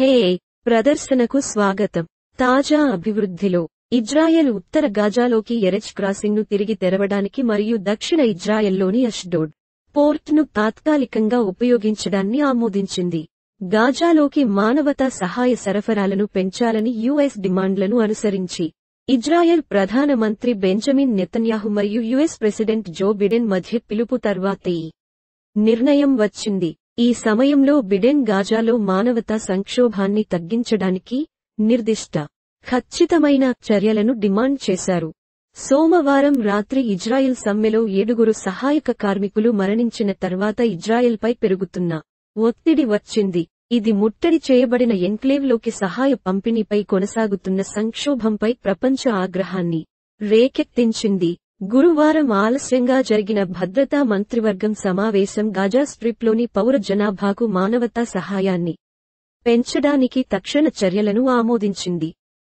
హే ప్రదర్శనకు స్వాగతం తాజా అభివృద్ధిలో ఇజ్రాయెల్ ఉత్తర గాజాలోకి ఎరెచ్ క్రాసింగ్ను తిరిగి తెరవడానికి మరియు దక్షిణ ఇజ్రాయెల్లోని అష్డోడ్ పోర్ట్ను తాత్కాలికంగా ఉపయోగించడాన్ని ఆమోదించింది గాజాలోకి మానవతా సహాయ సరఫరాలను పెంచాలని యుఎస్ డిమాండ్లను అనుసరించి ఇజ్రాయెల్ ప్రధానమంత్రి బెంజమిన్ నెతన్యాహు మరియు యుఎస్ ప్రెసిడెంట్ జో బిడెన్ మధ్య పిలుపు తర్వాతే నిర్ణయం వచ్చింది ఈ సమయంలో బిడెన్ గాజాలో మానవతా సంక్షోభాన్ని తగ్గించడానికి నిర్దిష్ట ఖచ్చితమైన చర్యలను డిమాండ్ చేశారు సోమవారం రాత్రి ఇజ్రాయెల్ సమ్మెలో ఏడుగురు సహాయక కార్మికులు మరణించిన తర్వాత ఇజ్రాయెల్పై పెరుగుతున్న ఒత్తిడి వచ్చింది ఇది ముట్టడి చేయబడిన ఎన్క్లేవ్లోకి సహాయ పంపిణీపై కొనసాగుతున్న సంక్షోభంపై ప్రపంచ ఆగ్రహాన్ని రేకెత్తించింది గురువారం ఆలస్యంగా జరిగిన భద్రతా మంత్రివర్గం సమావేశం గాజా స్ట్రిప్లోని పౌర జనాభాకు మానవతా సహాయాన్ని పెంచడానికి తక్షణ చర్యలను ఆమోదించింది